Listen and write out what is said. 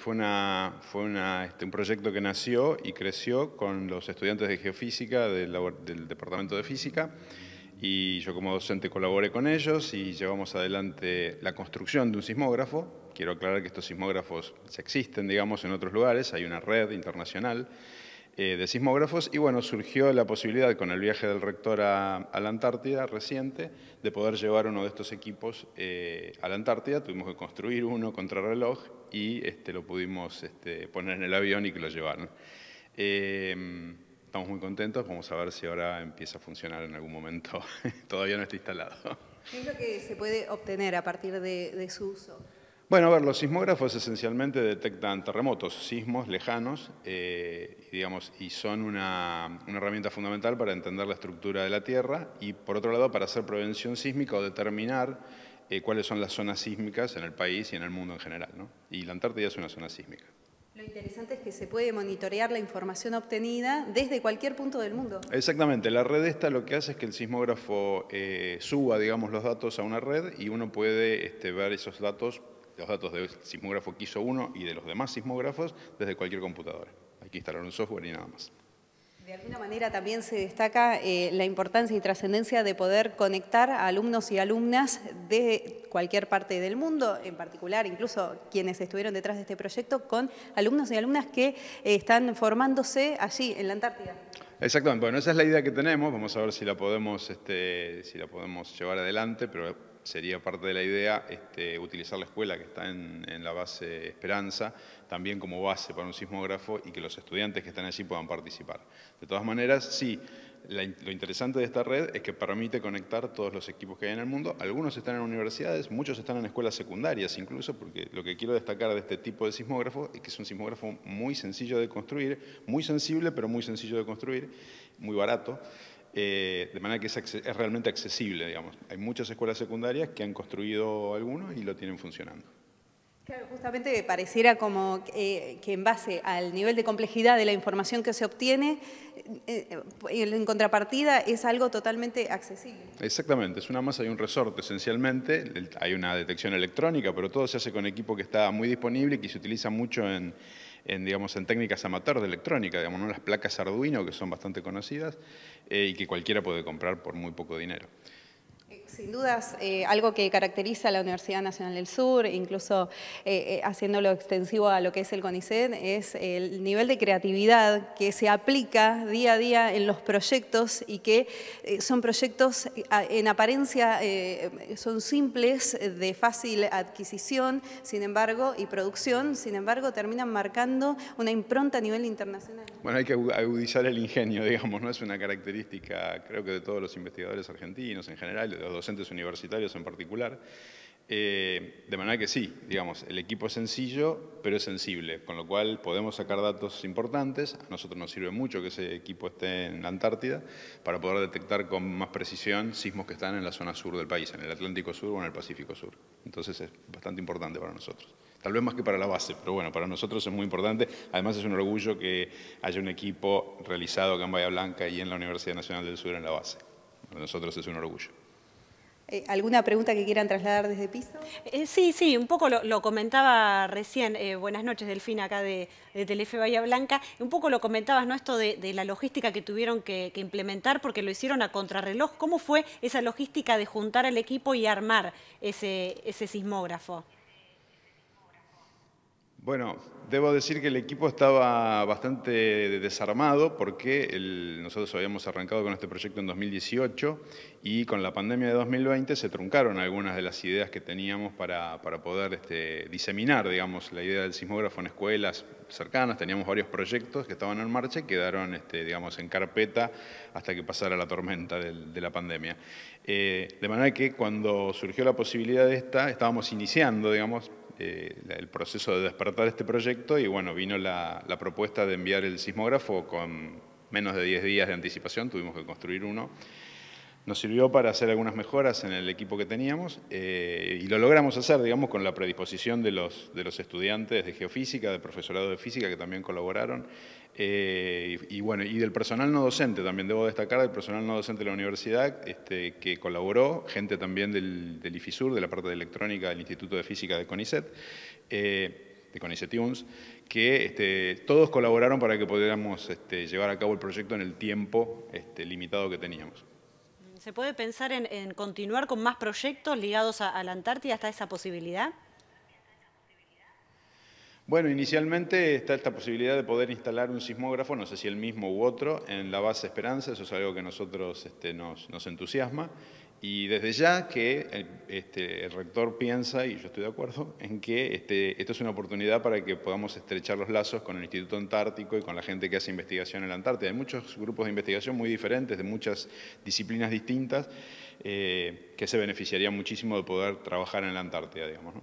Fue, este, un proyecto que nació y creció con los estudiantes de geofísica del, Departamento de Física y yo como docente colaboré con ellos y llevamos adelante la construcción de un sismógrafo. Quiero aclarar que estos sismógrafos existen, digamos, en otros lugares, hay una red internacional eh, de sismógrafos y bueno, surgió la posibilidad con el viaje del rector a, la Antártida reciente de poder llevar uno de estos equipos eh, a la Antártida, tuvimos que construir uno contra contrarreloj y este, lo pudimos este, poner en el avión y que lo llevaron. Em, estamos muy contentos, vamos a ver si ahora empieza a funcionar en algún momento. Todavía no está instalado. ¿Qué es lo que se puede obtener a partir de, su uso? Bueno, a ver, los sismógrafos esencialmente detectan terremotos, sismos lejanos, eh, digamos, y son una, herramienta fundamental para entender la estructura de la Tierra y, por otro lado, para hacer prevención sísmica o determinar eh, cuáles son las zonas sísmicas en el país y en el mundo en general. Y la Antártida es una zona sísmica. Lo interesante es que se puede monitorear la información obtenida desde cualquier punto del mundo. Exactamente, la red esta lo que hace es que el sismógrafo eh, suba, digamos, los datos a una red y uno puede este, ver esos datos, los datos del sismógrafo que hizo uno y de los demás sismógrafos desde cualquier computadora. Hay que instalar un software y nada más. De alguna manera también se destaca eh, la importancia y trascendencia de poder conectar a alumnos y alumnas de cualquier parte del mundo, en particular incluso quienes estuvieron detrás de este proyecto, con alumnos y alumnas que eh, están formándose allí, en la Antártida. Exactamente, bueno, esa es la idea que tenemos, vamos a ver si la podemos, este, si la podemos llevar adelante, pero sería parte de la idea este, utilizar la escuela que está en, la base Esperanza también como base para un sismógrafo y que los estudiantes que están allí puedan participar. De todas maneras, sí, lo interesante de esta red es que permite conectar todos los equipos que hay en el mundo. Algunos están en universidades, muchos están en escuelas secundarias incluso, porque lo que quiero destacar de este tipo de sismógrafo es que es un sismógrafo muy sencillo de construir, muy sensible pero muy sencillo de construir, muy barato. Eh, de manera que es, realmente accesible, digamos. Hay muchas escuelas secundarias que han construido algunos y lo tienen funcionando. justamente pareciera como eh, que en base al nivel de complejidad de la información que se obtiene, eh, en contrapartida es algo totalmente accesible. Exactamente, es una masa y un resorte esencialmente. Hay una detección electrónica, pero todo se hace con equipo que está muy disponible y que se utiliza mucho en, en, en técnicas amateur de electrónica, digamos, ¿no? las placas Arduino que son bastante conocidas eh, y que cualquiera puede comprar por muy poco dinero. Sin dudas, eh, algo que caracteriza a la Universidad Nacional del Sur, incluso eh, eh, haciéndolo extensivo a lo que es el CONICET, es el nivel de creatividad que se aplica día a día en los proyectos y que eh, son proyectos en apariencia son simples, de fácil adquisición, sin embargo, y producción, sin embargo, terminan marcando una impronta a nivel internacional. Bueno, hay que agudizar el ingenio, digamos, no es una característica, creo que de todos los investigadores argentinos en general, de los docentes universitarios en particular. Eh, de manera que sí, digamos, el equipo es sencillo, pero es sensible, con lo cual podemos sacar datos importantes. A nosotros nos sirve mucho que ese equipo esté en la Antártida para poder detectar con más precisión sismos que están en la zona sur del país, en el Atlántico Sur o en el Pacífico Sur. Entonces es bastante importante para nosotros. Tal vez más que para la base, pero bueno, para nosotros es muy importante. Además es un orgullo que haya un equipo realizado acá en Bahía Blanca y en la Universidad Nacional del Sur en la base. Para nosotros es un orgullo. Eh, ¿Alguna pregunta que quieran trasladar desde piso? Eh, sí, sí, un poco lo, comentaba recién, eh, buenas noches Delfina acá de, Telefe Bahía Blanca, un poco lo comentabas, ¿no? Esto de, la logística que tuvieron que, implementar porque lo hicieron a contrarreloj. ¿Cómo fue esa logística de juntar al equipo y armar ese, ese sismógrafo? Bueno, debo decir que el equipo estaba bastante desarmado porque nosotros habíamos arrancado con este proyecto en 2018 y con la pandemia de 2020 se truncaron algunas de las ideas que teníamos para, poder este, diseminar, digamos, la idea del sismógrafo en escuelas cercanas. Teníamos varios proyectos que estaban en marcha y quedaron, este, digamos, en carpeta hasta que pasara la tormenta de la pandemia. Eh, de manera que cuando surgió la posibilidad de esta, estábamos iniciando, digamos, eh, el proceso de despertar este proyecto y bueno, vino la, la, propuesta de enviar el sismógrafo con menos de 10 días de anticipación, tuvimos que construir uno. Nos sirvió para hacer algunas mejoras en el equipo que teníamos eh, y lo logramos hacer, digamos, con la predisposición de los, de los estudiantes de geofísica, de profesorado de física que también colaboraron eh, y, bueno, y del personal no docente también, debo destacar, del personal no docente de la universidad este, que colaboró, gente también del, IFISUR, de la parte de electrónica del Instituto de Física de CONICET. Eh, de Conicet que este, todos colaboraron para que pudiéramos este, llevar a cabo el proyecto en el tiempo limitado que teníamos. ¿Se puede pensar en, continuar con más proyectos ligados a, la Antártida hasta esa posibilidad? Bueno, inicialmente está esta posibilidad de poder instalar un sismógrafo, no sé si el mismo u otro, en la base Esperanza, eso es algo que a nosotros este, nos, entusiasma, y desde ya que eh, este, el, este, rector piensa, y yo estoy de acuerdo, en que este, esto es una oportunidad para que podamos estrechar los lazos con el Instituto Antártico y con la gente que hace investigación en la Antártida. Hay muchos grupos de investigación muy diferentes, de muchas disciplinas distintas, eh, que se beneficiarían muchísimo de poder trabajar en la Antártida, digamos.